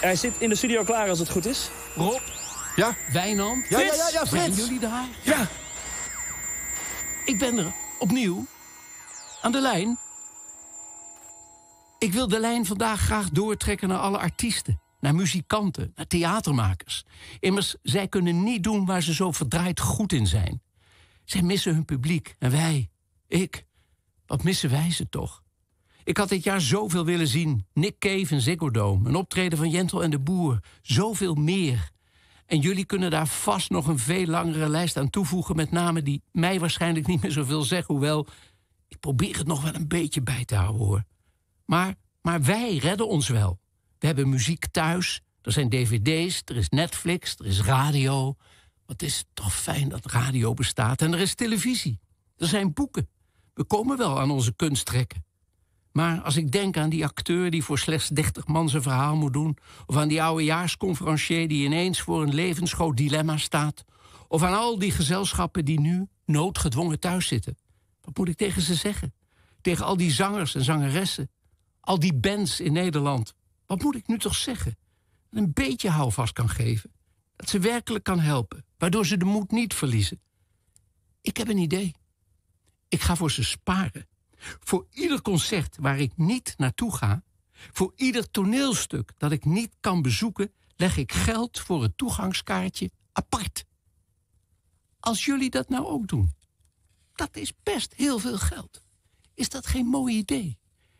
Hij zit in de studio klaar als het goed is. Rob. Ja? Wijnand. Ja, ja, ja, ja Frits. Zijn jullie daar? Ja. Ik ben er opnieuw. Aan de lijn. Ik wil de lijn vandaag graag doortrekken naar alle artiesten. Naar muzikanten, naar theatermakers. Immers, zij kunnen niet doen waar ze zo verdraaid goed in zijn. Zij missen hun publiek. En wij, ik, wat missen wij ze toch? Ik had dit jaar zoveel willen zien. Nick Cave en Ziggo Dome. Een optreden van Jentel en de Boer. Zoveel meer. En jullie kunnen daar vast nog een veel langere lijst aan toevoegen... met namen die mij waarschijnlijk niet meer zoveel zeggen. Hoewel, ik probeer het nog wel een beetje bij te houden, hoor. Maar, maar wij redden ons wel. We hebben muziek thuis. Er zijn dvd's, er is Netflix, er is radio. Wat is toch fijn dat radio bestaat. En er is televisie. Er zijn boeken. We komen wel aan onze kunst trekken. Maar als ik denk aan die acteur die voor slechts 30 man zijn verhaal moet doen, of aan die oudejaarsconferencier die ineens voor een levensgroot dilemma staat, of aan al die gezelschappen die nu noodgedwongen thuis zitten, wat moet ik tegen ze zeggen? Tegen al die zangers en zangeressen, al die bands in Nederland, wat moet ik nu toch zeggen? een beetje houvast kan geven, dat ze werkelijk kan helpen, waardoor ze de moed niet verliezen. Ik heb een idee. Ik ga voor ze sparen. Voor ieder concert waar ik niet naartoe ga, voor ieder toneelstuk dat ik niet kan bezoeken, leg ik geld voor het toegangskaartje apart. Als jullie dat nou ook doen, dat is best heel veel geld. Is dat geen mooi idee?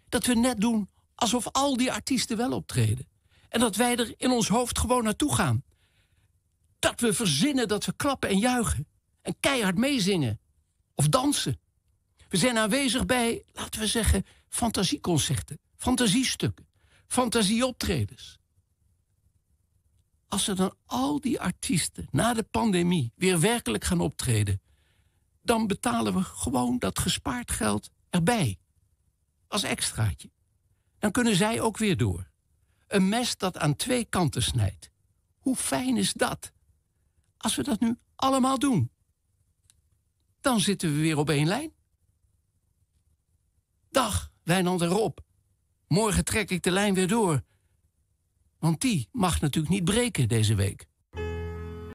Dat we net doen alsof al die artiesten wel optreden. En dat wij er in ons hoofd gewoon naartoe gaan. Dat we verzinnen dat we klappen en juichen. En keihard meezingen. Of dansen. We zijn aanwezig bij, laten we zeggen, fantasieconcerten, fantasiestukken, fantasieoptredens. Als er dan al die artiesten na de pandemie weer werkelijk gaan optreden, dan betalen we gewoon dat gespaard geld erbij. Als extraatje. Dan kunnen zij ook weer door. Een mes dat aan twee kanten snijdt. Hoe fijn is dat? Als we dat nu allemaal doen, dan zitten we weer op één lijn. Dag, Wijnand en Rob. Morgen trek ik de lijn weer door. Want die mag natuurlijk niet breken deze week.